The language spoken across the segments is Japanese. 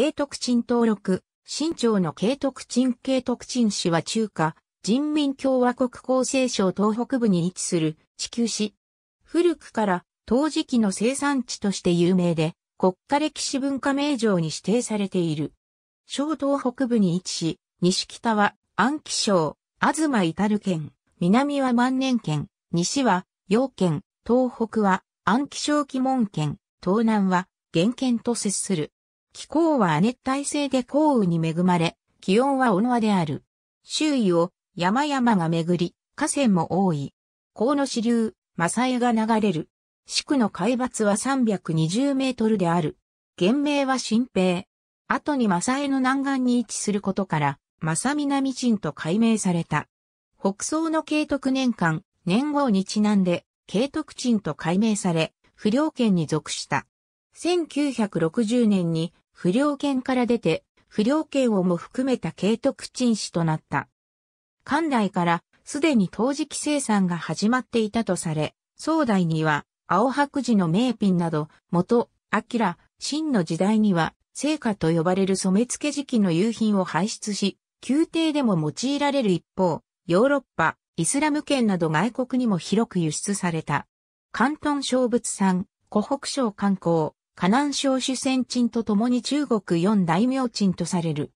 慶徳鎮登録、清朝の慶徳鎮系徳鎮市は中華、人民共和国厚生省東北部に位置する地球市。古くから陶磁器の生産地として有名で、国家歴史文化名城に指定されている。小東北部に位置し、西北は安徽省、東至る県、南は万年県、西は陽県、東北は安徽省鬼門県、東南は原県と接する。気候は亜熱帯性で降雨に恵まれ、気温は小野である。周囲を山々が巡り、河川も多い。河野支流、正江が流れる。地区の海抜は320メートルである。原名は新平。後に正江の南岸に位置することから、正南鎮と改名された。北総の慶徳年間、年号にちなんで、慶徳鎮と改名され、不良県に属した。1960年に不良権から出て、不良権をも含めた慶徳鎮氏となった。館内からすでに陶磁器生産が始まっていたとされ、宋代には青白磁の名品など、元、明、清の時代には、聖火と呼ばれる染付時期の夕品を排出し、宮廷でも用いられる一方、ヨーロッパ、イスラム圏など外国にも広く輸出された。関東小仏産、湖北省観光、河南省主戦鎮と共に中国四大名鎮とされる。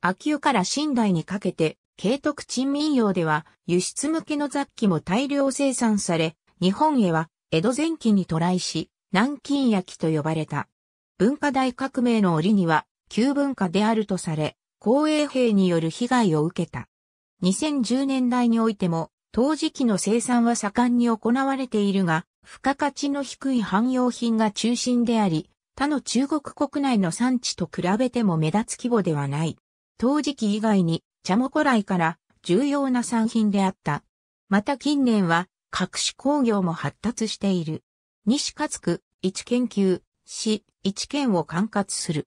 秋代から新代にかけて、慶徳鎮民謡では輸出向けの雑器も大量生産され、日本へは江戸前期に渡来し、南京焼きと呼ばれた。文化大革命の折には、旧文化であるとされ、公営兵による被害を受けた。2010年代においても、陶磁器の生産は盛んに行われているが、付加価値の低い汎用品が中心であり、他の中国国内の産地と比べても目立つ規模ではない。陶磁器以外に、茶も古来から重要な産品であった。また近年は、各種工業も発達している。西勝区、一研究、市、一県を管轄する。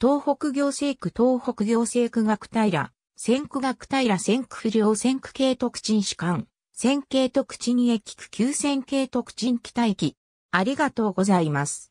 東北行政区東北行政区学平、先区学平先区不良先区系特進士官。線形特鎮駅区急線形特鎮期待機。ありがとうございます。